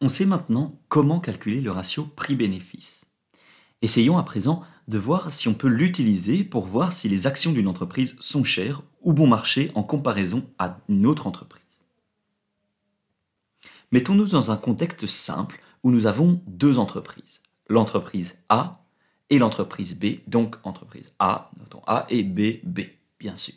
On sait maintenant comment calculer le ratio prix-bénéfice. Essayons à présent de voir si on peut l'utiliser pour voir si les actions d'une entreprise sont chères ou bon marché en comparaison à une autre entreprise. Mettons-nous dans un contexte simple où nous avons deux entreprises, l'entreprise A et l'entreprise B, donc entreprise A, notons A et B, B, bien sûr.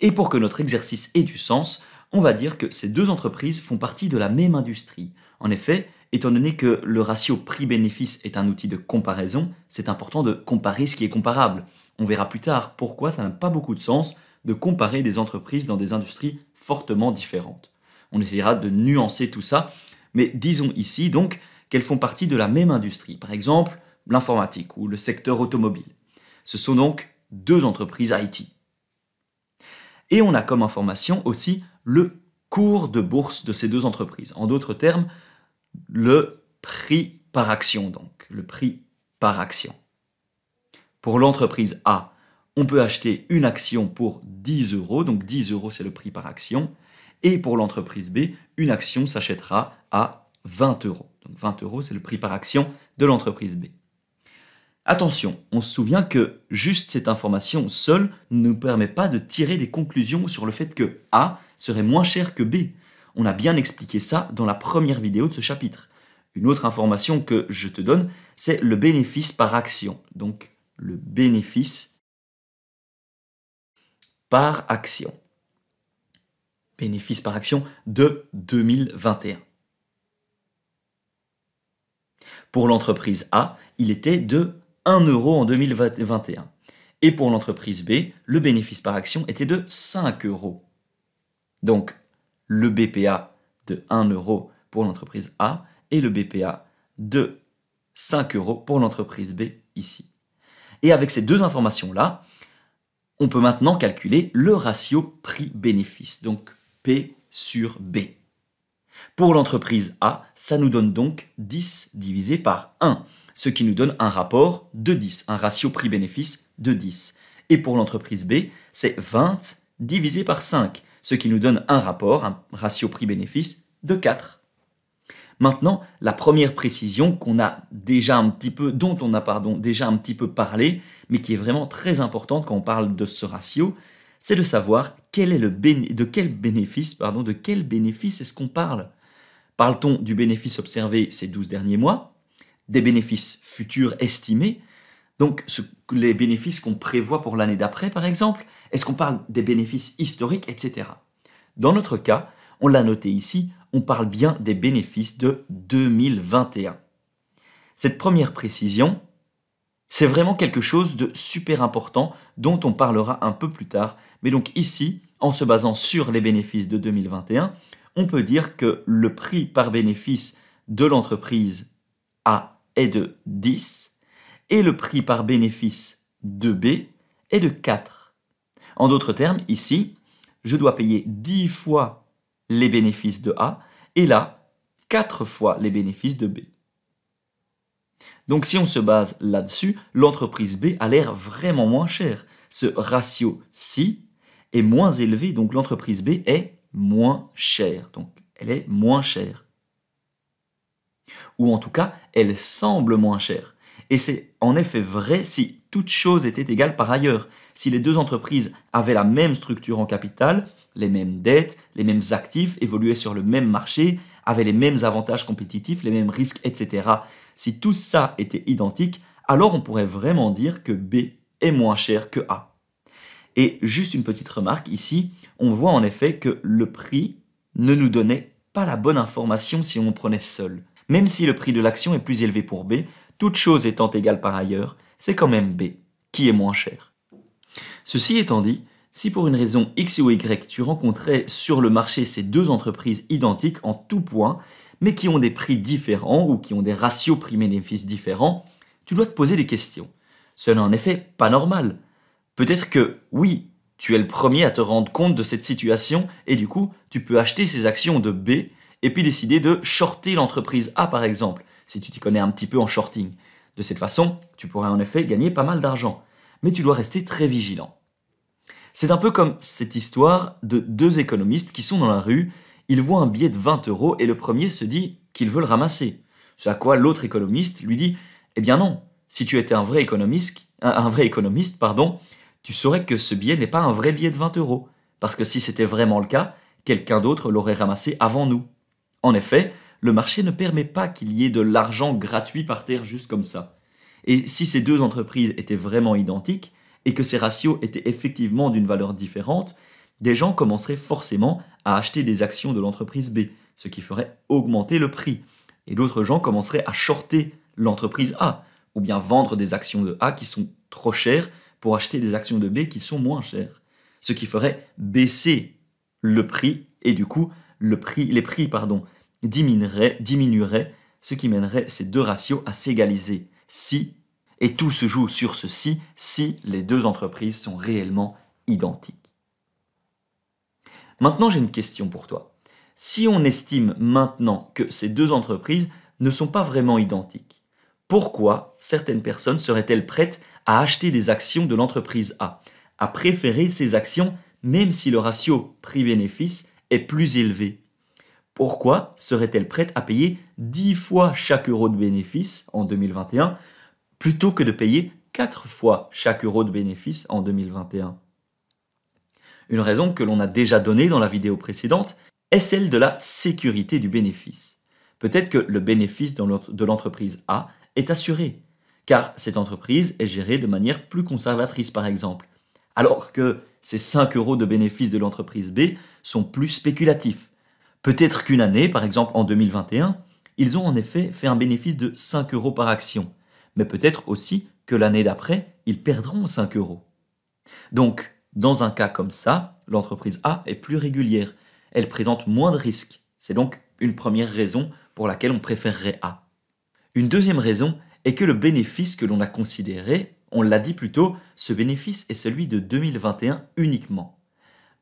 Et pour que notre exercice ait du sens, on va dire que ces deux entreprises font partie de la même industrie. En effet, étant donné que le ratio prix-bénéfice est un outil de comparaison, c'est important de comparer ce qui est comparable. On verra plus tard pourquoi ça n'a pas beaucoup de sens de comparer des entreprises dans des industries fortement différentes. On essaiera de nuancer tout ça, mais disons ici donc qu'elles font partie de la même industrie, par exemple l'informatique ou le secteur automobile. Ce sont donc deux entreprises IT. Et on a comme information aussi le cours de bourse de ces deux entreprises. En d'autres termes, le prix par action, donc le prix par action. Pour l'entreprise A, on peut acheter une action pour 10 euros, donc 10 euros c'est le prix par action, et pour l'entreprise B, une action s'achètera à 20 euros. Donc 20 euros c'est le prix par action de l'entreprise B. Attention, on se souvient que juste cette information seule ne nous permet pas de tirer des conclusions sur le fait que A serait moins cher que B. On a bien expliqué ça dans la première vidéo de ce chapitre. Une autre information que je te donne, c'est le bénéfice par action. Donc le bénéfice par action. Bénéfice par action de 2021. Pour l'entreprise A, il était de 1 euro en 2021. Et pour l'entreprise B, le bénéfice par action était de 5 euros. Donc le BPA de 1 euro pour l'entreprise A et le BPA de 5 euros pour l'entreprise B ici. Et avec ces deux informations-là, on peut maintenant calculer le ratio prix-bénéfice, donc P sur B. Pour l'entreprise A, ça nous donne donc 10 divisé par 1, ce qui nous donne un rapport de 10, un ratio prix-bénéfice de 10. Et pour l'entreprise B, c'est 20 divisé par 5, ce qui nous donne un rapport, un ratio prix-bénéfice de 4. Maintenant, la première précision qu'on a déjà un petit peu, dont on a pardon, déjà un petit peu parlé, mais qui est vraiment très importante quand on parle de ce ratio, c'est de savoir quel est le de quel bénéfice, pardon, de quel bénéfice est-ce qu'on parle. Parle-t-on du bénéfice observé ces 12 derniers mois, des bénéfices futurs estimés, donc les bénéfices qu'on prévoit pour l'année d'après, par exemple, est-ce qu'on parle des bénéfices historiques, etc. Dans notre cas, on l'a noté ici, on parle bien des bénéfices de 2021. Cette première précision, c'est vraiment quelque chose de super important dont on parlera un peu plus tard. Mais donc ici, en se basant sur les bénéfices de 2021, on peut dire que le prix par bénéfice de l'entreprise A est de 10 et le prix par bénéfice de b est de 4. En d'autres termes, ici, je dois payer 10 fois les bénéfices de A et là, 4 fois les bénéfices de B. Donc si on se base là-dessus, l'entreprise B a l'air vraiment moins chère. Ce ratio-ci est moins élevé, donc l'entreprise B est moins chère. Donc elle est moins chère. Ou en tout cas, elle semble moins chère. Et c'est en effet vrai si toutes choses étaient égales par ailleurs. Si les deux entreprises avaient la même structure en capital, les mêmes dettes, les mêmes actifs, évoluaient sur le même marché, avaient les mêmes avantages compétitifs, les mêmes risques, etc. Si tout ça était identique, alors on pourrait vraiment dire que B est moins cher que A. Et juste une petite remarque ici, on voit en effet que le prix ne nous donnait pas la bonne information si on prenait seul. Même si le prix de l'action est plus élevé pour B, toute chose étant égale par ailleurs, c'est quand même B, qui est moins cher. Ceci étant dit, si pour une raison X ou Y tu rencontrais sur le marché ces deux entreprises identiques en tout point, mais qui ont des prix différents ou qui ont des ratios prix-bénéfices différents, tu dois te poser des questions. Ce n'est en effet pas normal. Peut-être que oui, tu es le premier à te rendre compte de cette situation et du coup, tu peux acheter ces actions de B et puis décider de shorter l'entreprise A par exemple, si tu t'y connais un petit peu en shorting. De cette façon, tu pourrais en effet gagner pas mal d'argent, mais tu dois rester très vigilant. C'est un peu comme cette histoire de deux économistes qui sont dans la rue, ils voient un billet de 20 euros et le premier se dit qu'il veut le ramasser. Ce à quoi l'autre économiste lui dit Eh bien non, si tu étais un vrai économiste, un vrai économiste pardon, tu saurais que ce billet n'est pas un vrai billet de 20 euros, parce que si c'était vraiment le cas, quelqu'un d'autre l'aurait ramassé avant nous. En effet, le marché ne permet pas qu'il y ait de l'argent gratuit par terre juste comme ça. Et si ces deux entreprises étaient vraiment identiques, et que ces ratios étaient effectivement d'une valeur différente, des gens commenceraient forcément à acheter des actions de l'entreprise B, ce qui ferait augmenter le prix. Et d'autres gens commenceraient à shorter l'entreprise A, ou bien vendre des actions de A qui sont trop chères pour acheter des actions de B qui sont moins chères, ce qui ferait baisser le prix et du coup les prix pardon, diminuerait, diminuerait, ce qui mènerait ces deux ratios à s'égaliser si, et tout se joue sur ceci, si les deux entreprises sont réellement identiques. Maintenant, j'ai une question pour toi. Si on estime maintenant que ces deux entreprises ne sont pas vraiment identiques, pourquoi certaines personnes seraient-elles prêtes à acheter des actions de l'entreprise A, à préférer ces actions même si le ratio prix-bénéfice est plus élevé pourquoi serait-elle prête à payer 10 fois chaque euro de bénéfice en 2021 plutôt que de payer 4 fois chaque euro de bénéfice en 2021 Une raison que l'on a déjà donnée dans la vidéo précédente est celle de la sécurité du bénéfice. Peut-être que le bénéfice de l'entreprise A est assuré, car cette entreprise est gérée de manière plus conservatrice par exemple, alors que ces 5 euros de bénéfice de l'entreprise B sont plus spéculatifs Peut-être qu'une année, par exemple en 2021, ils ont en effet fait un bénéfice de 5 euros par action, mais peut-être aussi que l'année d'après, ils perdront 5 euros. Donc, dans un cas comme ça, l'entreprise A est plus régulière, elle présente moins de risques, c'est donc une première raison pour laquelle on préférerait A. Une deuxième raison est que le bénéfice que l'on a considéré, on l'a dit plus tôt, ce bénéfice est celui de 2021 uniquement.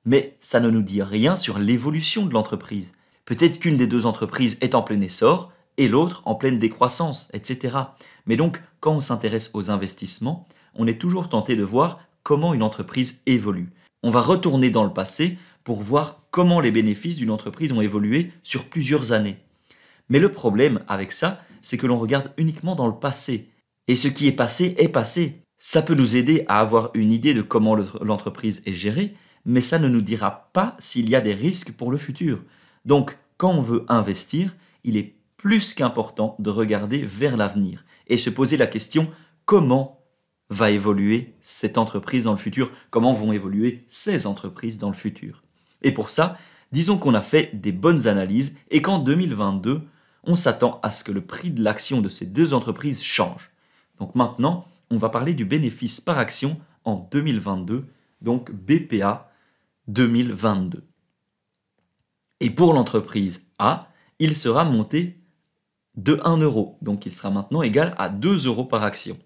Mais ça ne nous dit rien sur l'évolution de l'entreprise. Peut-être qu'une des deux entreprises est en plein essor et l'autre en pleine décroissance, etc. Mais donc, quand on s'intéresse aux investissements, on est toujours tenté de voir comment une entreprise évolue. On va retourner dans le passé pour voir comment les bénéfices d'une entreprise ont évolué sur plusieurs années. Mais le problème avec ça, c'est que l'on regarde uniquement dans le passé. Et ce qui est passé est passé. Ça peut nous aider à avoir une idée de comment l'entreprise est gérée, mais ça ne nous dira pas s'il y a des risques pour le futur. Donc, quand on veut investir, il est plus qu'important de regarder vers l'avenir et se poser la question comment va évoluer cette entreprise dans le futur, comment vont évoluer ces entreprises dans le futur. Et pour ça, disons qu'on a fait des bonnes analyses et qu'en 2022, on s'attend à ce que le prix de l'action de ces deux entreprises change. Donc maintenant, on va parler du bénéfice par action en 2022, donc BPA 2022. Et pour l'entreprise A, il sera monté de 1 euro, donc il sera maintenant égal à 2 euros par action.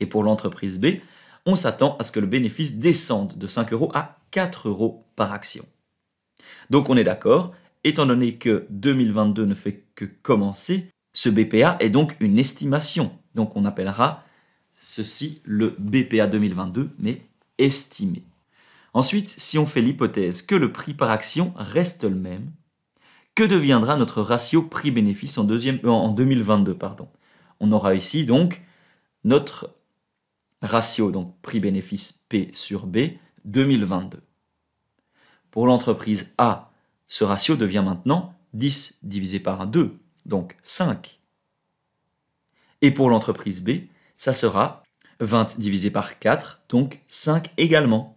Et pour l'entreprise B, on s'attend à ce que le bénéfice descende de 5 euros à 4 euros par action. Donc on est d'accord, étant donné que 2022 ne fait que commencer, ce BPA est donc une estimation. Donc on appellera ceci le BPA 2022, mais estimé. Ensuite, si on fait l'hypothèse que le prix par action reste le même, que deviendra notre ratio prix-bénéfice en, 2022 euh, On aura ici donc notre ratio donc prix-bénéfice P sur B 2022. Pour l'entreprise A, ce ratio devient maintenant 10 divisé par 2, donc 5. Et pour l'entreprise B, ça sera 20 divisé par 4, donc 5 également.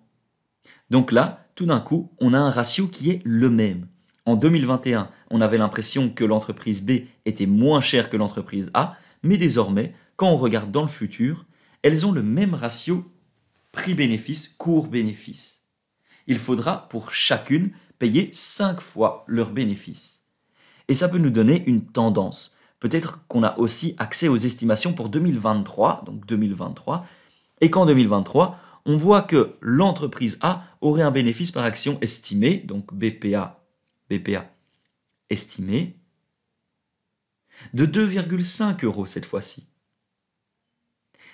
Donc là, tout d'un coup, on a un ratio qui est le même. En 2021, on avait l'impression que l'entreprise B était moins chère que l'entreprise A, mais désormais, quand on regarde dans le futur, elles ont le même ratio prix-bénéfice, court-bénéfice. Il faudra pour chacune payer 5 fois leurs bénéfices. Et ça peut nous donner une tendance. Peut-être qu'on a aussi accès aux estimations pour 2023, donc 2023, et qu'en 2023, on voit que l'entreprise A aurait un bénéfice par action estimé, donc BPA, BPA estimé, de 2,5 euros cette fois-ci.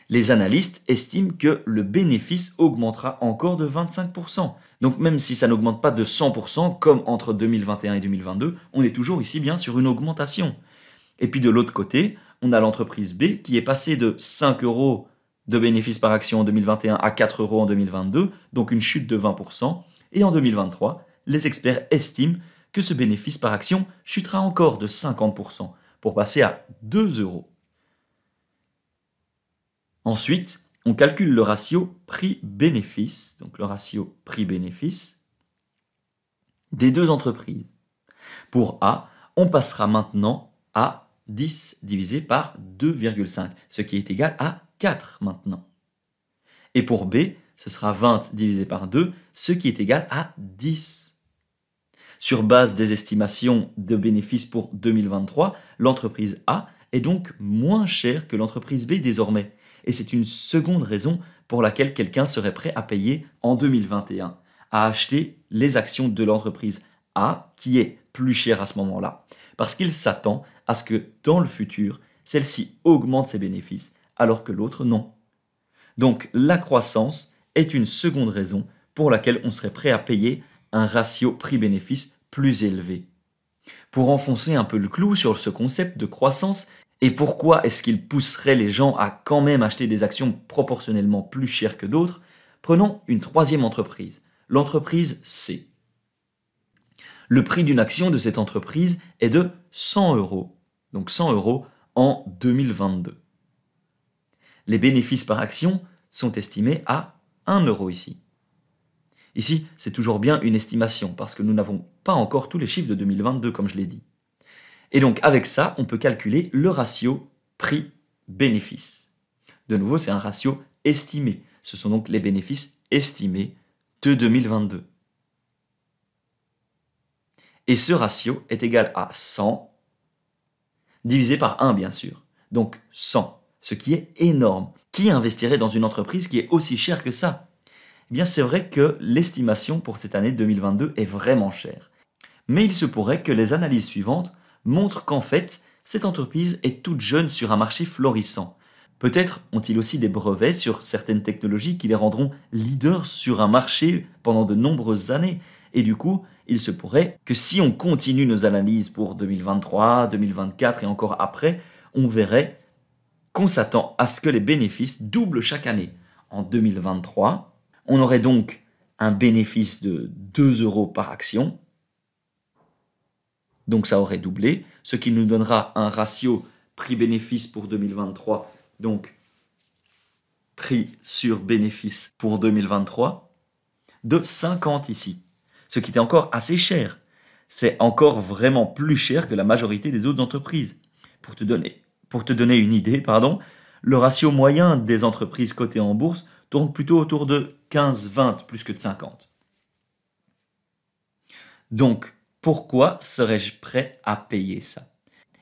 Les analystes estiment que le bénéfice augmentera encore de 25%. Donc même si ça n'augmente pas de 100% comme entre 2021 et 2022, on est toujours ici bien sur une augmentation. Et puis de l'autre côté, on a l'entreprise B qui est passée de 5 euros de bénéfices par action en 2021 à 4 euros en 2022, donc une chute de 20%. Et en 2023, les experts estiment que ce bénéfice par action chutera encore de 50% pour passer à 2 euros. Ensuite, on calcule le ratio prix-bénéfice, donc le ratio prix-bénéfice des deux entreprises. Pour A, on passera maintenant à 10 divisé par 2,5, ce qui est égal à 4 maintenant. Et pour B, ce sera 20 divisé par 2, ce qui est égal à 10. Sur base des estimations de bénéfices pour 2023, l'entreprise A est donc moins chère que l'entreprise B désormais. Et c'est une seconde raison pour laquelle quelqu'un serait prêt à payer en 2021, à acheter les actions de l'entreprise A qui est plus chère à ce moment-là. Parce qu'il s'attend à ce que dans le futur, celle-ci augmente ses bénéfices alors que l'autre non. Donc la croissance est une seconde raison pour laquelle on serait prêt à payer un ratio prix-bénéfice plus élevé. Pour enfoncer un peu le clou sur ce concept de croissance et pourquoi est-ce qu'il pousserait les gens à quand même acheter des actions proportionnellement plus chères que d'autres, prenons une troisième entreprise, l'entreprise C. Le prix d'une action de cette entreprise est de 100 euros, donc 100 euros en 2022 les bénéfices par action sont estimés à 1 euro ici. Ici, c'est toujours bien une estimation, parce que nous n'avons pas encore tous les chiffres de 2022, comme je l'ai dit. Et donc, avec ça, on peut calculer le ratio prix-bénéfice. De nouveau, c'est un ratio estimé. Ce sont donc les bénéfices estimés de 2022. Et ce ratio est égal à 100, divisé par 1, bien sûr. Donc 100 ce qui est énorme. Qui investirait dans une entreprise qui est aussi chère que ça Eh bien c'est vrai que l'estimation pour cette année 2022 est vraiment chère. Mais il se pourrait que les analyses suivantes montrent qu'en fait, cette entreprise est toute jeune sur un marché florissant. Peut-être ont-ils aussi des brevets sur certaines technologies qui les rendront leaders sur un marché pendant de nombreuses années. Et du coup, il se pourrait que si on continue nos analyses pour 2023, 2024 et encore après, on verrait qu'on s'attend à ce que les bénéfices doublent chaque année. En 2023, on aurait donc un bénéfice de 2 euros par action, donc ça aurait doublé, ce qui nous donnera un ratio prix-bénéfice pour 2023, donc prix sur bénéfice pour 2023, de 50 ici, ce qui est encore assez cher. C'est encore vraiment plus cher que la majorité des autres entreprises. Pour te donner pour te donner une idée, pardon, le ratio moyen des entreprises cotées en bourse tourne plutôt autour de 15-20 plus que de 50. Donc, pourquoi serais-je prêt à payer ça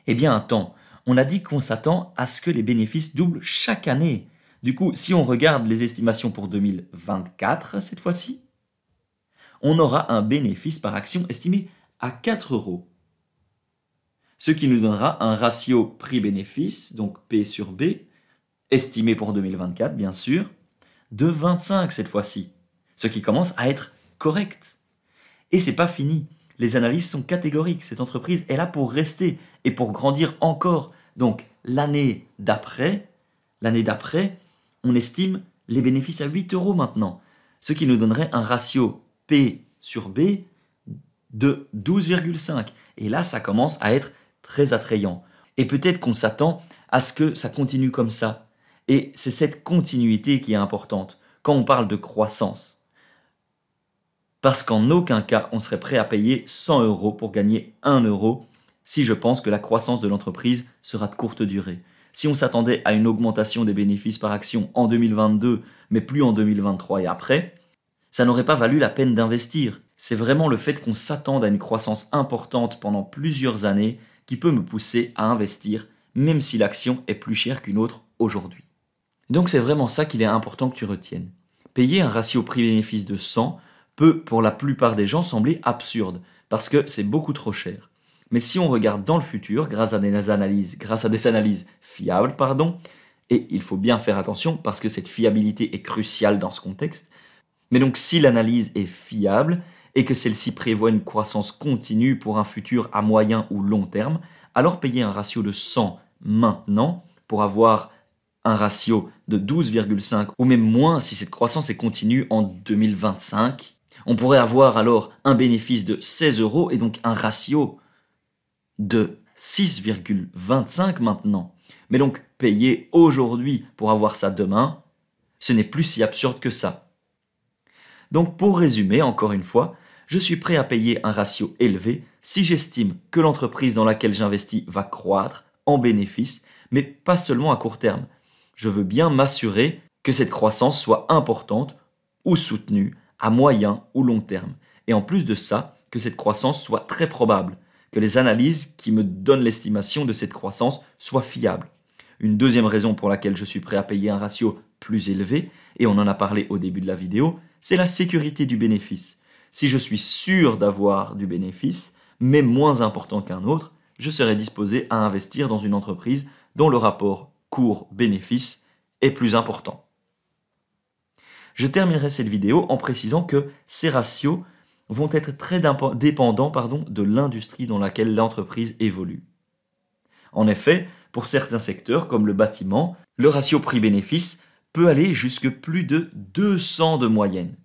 Eh bien, attends, on a dit qu'on s'attend à ce que les bénéfices doublent chaque année. Du coup, si on regarde les estimations pour 2024, cette fois-ci, on aura un bénéfice par action estimé à 4 euros ce qui nous donnera un ratio prix-bénéfice, donc P sur B, estimé pour 2024 bien sûr, de 25 cette fois-ci, ce qui commence à être correct. Et c'est pas fini. Les analyses sont catégoriques. Cette entreprise est là pour rester et pour grandir encore. Donc l'année d'après, l'année d'après, on estime les bénéfices à 8 euros maintenant, ce qui nous donnerait un ratio P sur B de 12,5. Et là, ça commence à être très attrayant. Et peut-être qu'on s'attend à ce que ça continue comme ça. Et c'est cette continuité qui est importante quand on parle de croissance. Parce qu'en aucun cas, on serait prêt à payer 100 euros pour gagner 1 euro si je pense que la croissance de l'entreprise sera de courte durée. Si on s'attendait à une augmentation des bénéfices par action en 2022, mais plus en 2023 et après, ça n'aurait pas valu la peine d'investir. C'est vraiment le fait qu'on s'attende à une croissance importante pendant plusieurs années qui peut me pousser à investir, même si l'action est plus chère qu'une autre aujourd'hui. Donc c'est vraiment ça qu'il est important que tu retiennes. Payer un ratio prix-bénéfice de 100 peut pour la plupart des gens sembler absurde, parce que c'est beaucoup trop cher. Mais si on regarde dans le futur, grâce à des analyses, grâce à des analyses fiables, pardon, et il faut bien faire attention parce que cette fiabilité est cruciale dans ce contexte, mais donc si l'analyse est fiable, et que celle-ci prévoit une croissance continue pour un futur à moyen ou long terme, alors payer un ratio de 100 maintenant pour avoir un ratio de 12,5 ou même moins si cette croissance est continue en 2025. On pourrait avoir alors un bénéfice de 16 euros et donc un ratio de 6,25 maintenant. Mais donc payer aujourd'hui pour avoir ça demain, ce n'est plus si absurde que ça. Donc pour résumer encore une fois, je suis prêt à payer un ratio élevé si j'estime que l'entreprise dans laquelle j'investis va croître en bénéfice, mais pas seulement à court terme. Je veux bien m'assurer que cette croissance soit importante ou soutenue à moyen ou long terme. Et en plus de ça, que cette croissance soit très probable, que les analyses qui me donnent l'estimation de cette croissance soient fiables. Une deuxième raison pour laquelle je suis prêt à payer un ratio plus élevé, et on en a parlé au début de la vidéo, c'est la sécurité du bénéfice. Si je suis sûr d'avoir du bénéfice, mais moins important qu'un autre, je serai disposé à investir dans une entreprise dont le rapport court-bénéfice est plus important. Je terminerai cette vidéo en précisant que ces ratios vont être très dépendants pardon, de l'industrie dans laquelle l'entreprise évolue. En effet, pour certains secteurs comme le bâtiment, le ratio prix-bénéfice peut aller jusque plus de 200 de moyenne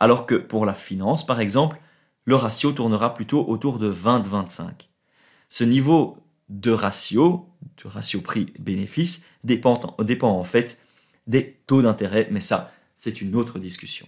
alors que pour la finance, par exemple, le ratio tournera plutôt autour de 20-25. Ce niveau de ratio, de ratio prix-bénéfice, dépend, dépend en fait des taux d'intérêt, mais ça, c'est une autre discussion.